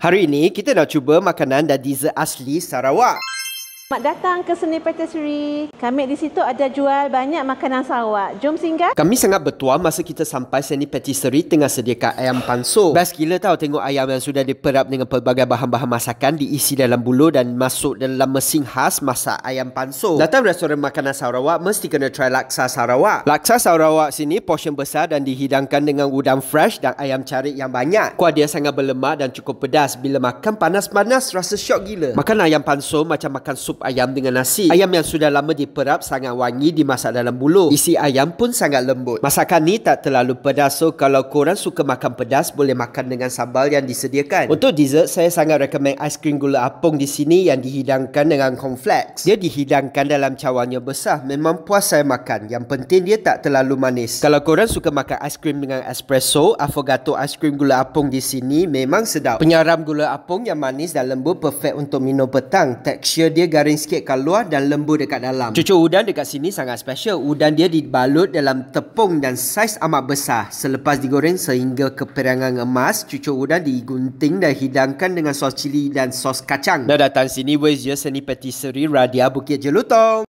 Hari ini kita nak cuba makanan dan dessert asli Sarawak. Mak datang ke Seni Patisserie. Kami di situ ada jual banyak makanan Sarawak. Jom singgah. Kami sangat bertuah masa kita sampai Seni Patisserie tengah sediakan ayam panso. Best gila tau tengok ayam yang sudah diperap dengan pelbagai bahan-bahan masakan diisi dalam bulu dan masuk dalam mesin khas masak ayam panso. Datang restoran makanan Sarawak mesti kena try laksa Sarawak. Laksa Sarawak sini portion besar dan dihidangkan dengan udang fresh dan ayam carik yang banyak. Kuah dia sangat berlemak dan cukup pedas. Bila makan panas-panas rasa syok gila. Makan ayam panso macam makan sup ayam dengan nasi. Ayam yang sudah lama diperap sangat wangi dimasak dalam bulur. Isi ayam pun sangat lembut. Masakan ni tak terlalu pedas so kalau korang suka makan pedas boleh makan dengan sambal yang disediakan. Untuk dessert saya sangat recommend aiskrim gula apung di sini yang dihidangkan dengan cornflakes. Dia dihidangkan dalam cawannya besar. Memang puas saya makan. Yang penting dia tak terlalu manis. Kalau korang suka makan aiskrim dengan espresso, afogato aiskrim gula apung di sini memang sedap. Penyaram gula apung yang manis dan lembut perfect untuk minum petang. tekstur dia garis kering sikit kat luar dan lembut dekat dalam. Cucu udang dekat sini sangat special. Udang dia dibalut dalam tepung dan saiz amat besar. Selepas digoreng sehingga keperangan emas, cucu udang digunting dan hidangkan dengan sos cili dan sos kacang. Dah datang sini, boys, ya, seni patisserie Radia Bukit Jelutong.